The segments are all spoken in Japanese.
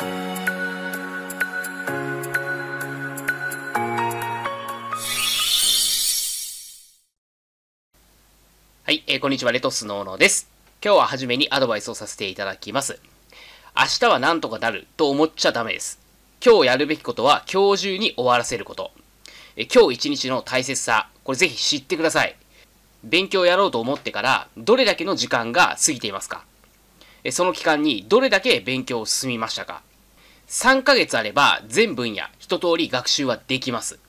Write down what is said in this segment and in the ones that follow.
はい、えー、こんにちは、レトスの小野です。今日は初めにアドバイスをさせていただきます。明日はなんとかなると思っちゃダメです。今日やるべきことは今日中に終わらせること。え今日一日の大切さ、これぜひ知ってください。勉強やろうと思ってから、どれだけの時間が過ぎていますかその期間にどれだけ勉強を進みましたか3ヶ月あれば全分野一通り学習はできます。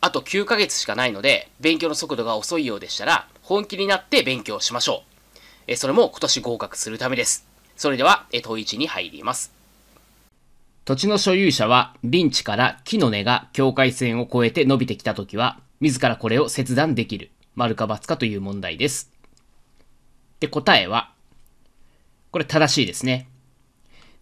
あと9ヶ月しかないので、勉強の速度が遅いようでしたら、本気になって勉強しましょう。えそれも今年合格するためです。それでは、え問1に入ります。土地の所有者は、林地から木の根が境界線を越えて伸びてきたときは、自らこれを切断できる。丸か×かという問題です。で、答えは、これ正しいですね。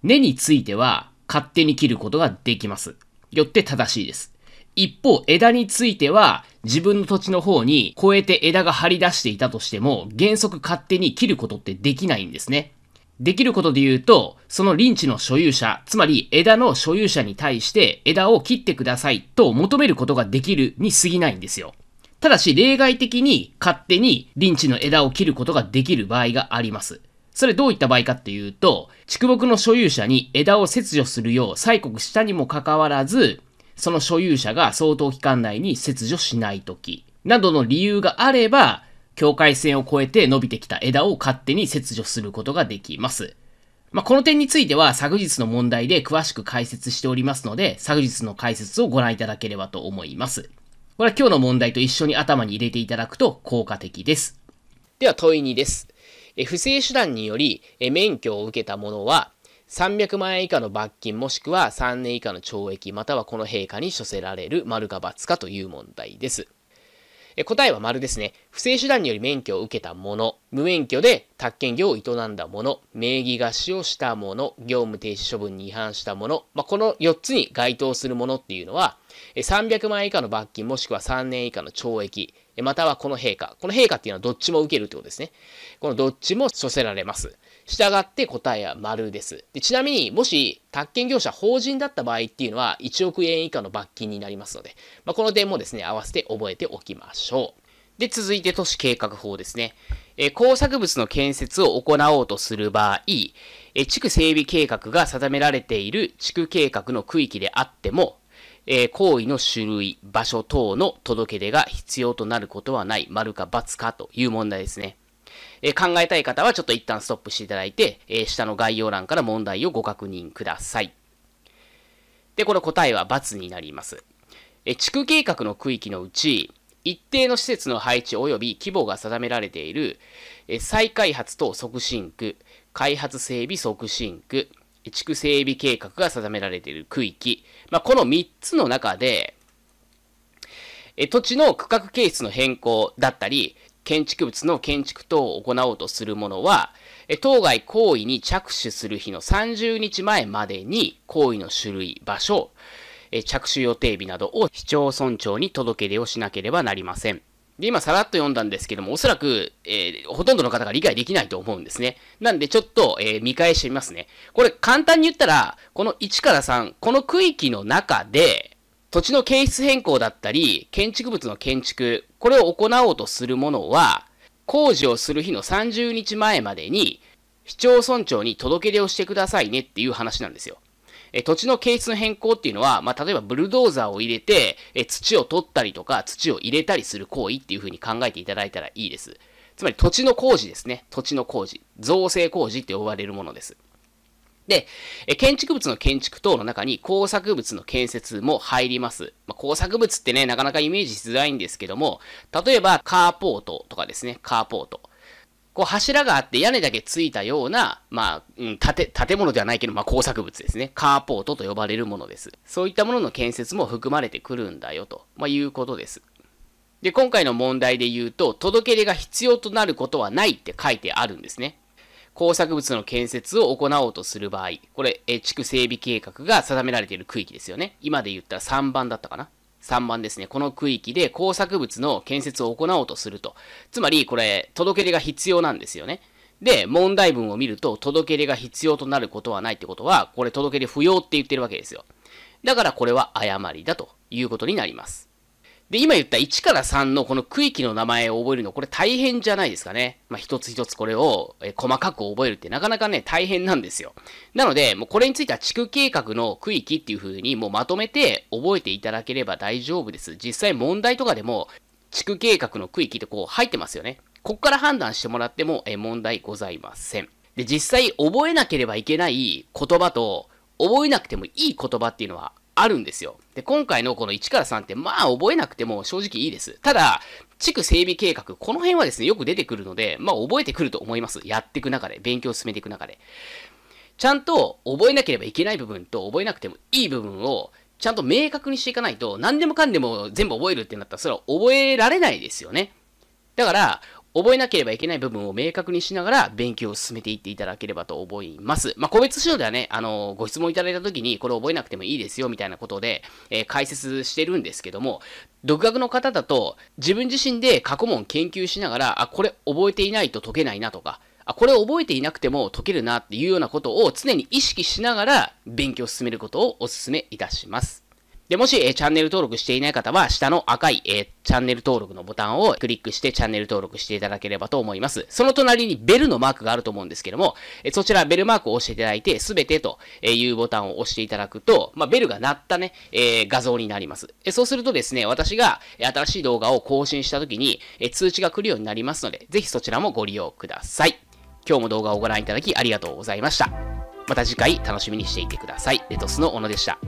根については、勝手に切ることができます。よって正しいです。一方、枝については、自分の土地の方に越えて枝が張り出していたとしても、原則勝手に切ることってできないんですね。できることで言うと、その林地の所有者、つまり枝の所有者に対して枝を切ってくださいと求めることができるに過ぎないんですよ。ただし例外的に勝手に林地の枝を切ることができる場合があります。それどういった場合かっていうと、畜木の所有者に枝を切除するよう催告したにもかかわらず、その所有者が相当期間内に切除しないとき、などの理由があれば、境界線を越えて伸びてきた枝を勝手に切除することができます。まあ、この点については昨日の問題で詳しく解説しておりますので、昨日の解説をご覧いただければと思います。これは今日の問題と一緒に頭に入れていただくと効果的です。では問い2です。不正手段により免許を受けた者は、300万円以下の罰金もしくは3年以下の懲役またはこの陛下に処せられる丸か×かという問題です。答えは丸ですね。不正手段により免許を受けた者、無免許で宅建業を営んだ者、名義貸しをした者、業務停止処分に違反した者、まあ、この4つに該当する者っていうのは、300万円以下の罰金もしくは3年以下の懲役、またはこの陛下。この陛下っていうのはどっちも受けるってことですね。このどっちも処せられます。従って答えは丸ですで。ちなみに、もし、宅建業者法人だった場合っていうのは、1億円以下の罰金になりますので、まあ、この点もですね、合わせて覚えておきましょう。で、続いて都市計画法ですね。え工作物の建設を行おうとする場合、え地区整備計画が定められている地区計画の区域であっても、えー、行為の種類、場所等の届け出が必要となることはない、丸か×かという問題ですね。えー、考えたい方はちょっと一旦ストップしていただいて、えー、下の概要欄から問題をご確認ください。で、この答えは×になります。え地区計画の区域のうち、一定の施設の配置及び規模が定められている、え再開発等促進区、開発整備促進区、区整備計画が定められている区域、まあ、この3つの中で、え土地の区画形質の変更だったり、建築物の建築等を行おうとするものは、当該行為に着手する日の30日前までに行為の種類、場所、着手予定日などを市町村長に届け出をしなければなりません。で、今さらっと読んだんですけども、おそらく、えー、ほとんどの方が理解できないと思うんですね。なんで、ちょっと、えー、見返してみますね。これ、簡単に言ったら、この1から3、この区域の中で、土地の形質変更だったり、建築物の建築、これを行おうとするものは、工事をする日の30日前までに、市町村長に届け出をしてくださいねっていう話なんですよ。え土地の形質の変更っていうのは、まあ、例えばブルドーザーを入れて、え土を取ったりとか、土を入れたりする行為っていうふうに考えていただいたらいいです。つまり土地の工事ですね。土地の工事。造成工事って呼ばれるものです。で、建築物の建築等の中に工作物の建設も入ります。まあ、工作物ってね、なかなかイメージしづらいんですけども、例えばカーポートとかですね、カーポート。こう柱があって屋根だけついたような、まあ、うん、建建物ではないけど、まあ、工作物ですね。カーポートと呼ばれるものです。そういったものの建設も含まれてくるんだよと、まあ、いうことです。で、今回の問題で言うと、届け出が必要となることはないって書いてあるんですね。工作物の建設を行おうとする場合、これ、え地区整備計画が定められている区域ですよね。今で言ったら3番だったかな。3番ですね。この区域で工作物の建設を行おうとすると。つまり、これ、届け出が必要なんですよね。で、問題文を見ると、届け出が必要となることはないってことは、これ届け出不要って言ってるわけですよ。だからこれは誤りだということになります。で、今言った1から3のこの区域の名前を覚えるの、これ大変じゃないですかね。まあ、一つ一つこれを細かく覚えるってなかなかね、大変なんですよ。なので、もうこれについては地区計画の区域っていう風にもうまとめて覚えていただければ大丈夫です。実際問題とかでも、地区計画の区域ってこう入ってますよね。ここから判断してもらっても問題ございません。で、実際覚えなければいけない言葉と、覚えなくてもいい言葉っていうのはあるんですよ。で、今回のこの1から3って、まあ覚えなくても正直いいです。ただ、地区整備計画、この辺はですね、よく出てくるので、まあ覚えてくると思います。やっていく中で、勉強を進めていく中で。ちゃんと覚えなければいけない部分と覚えなくてもいい部分をちゃんと明確にしていかないと何でもかんでも全部覚えるってなったらそれは覚えられないですよね。だから覚えなければいけない部分を明確にしながら勉強を進めていっていただければと思います。まあ、個別指導ではね、あの、ご質問いただいた時に、これ覚えなくてもいいですよ、みたいなことで、えー、解説してるんですけども、独学の方だと、自分自身で過去問研究しながら、あ、これ覚えていないと解けないなとか、あ、これ覚えていなくても解けるなっていうようなことを常に意識しながら勉強を進めることをお勧めいたします。で、もし、えチャンネル登録していない方は、下の赤い、えチャンネル登録のボタンをクリックしてチャンネル登録していただければと思います。その隣にベルのマークがあると思うんですけども、えそちらベルマークを押していただいて、すべてというボタンを押していただくと、まあ、ベルが鳴ったね、えー、画像になります。えそうするとですね、私が新しい動画を更新した時に、え通知が来るようになりますので、ぜひそちらもご利用ください。今日も動画をご覧いただきありがとうございました。また次回楽しみにしていてください。レトスの小野でした。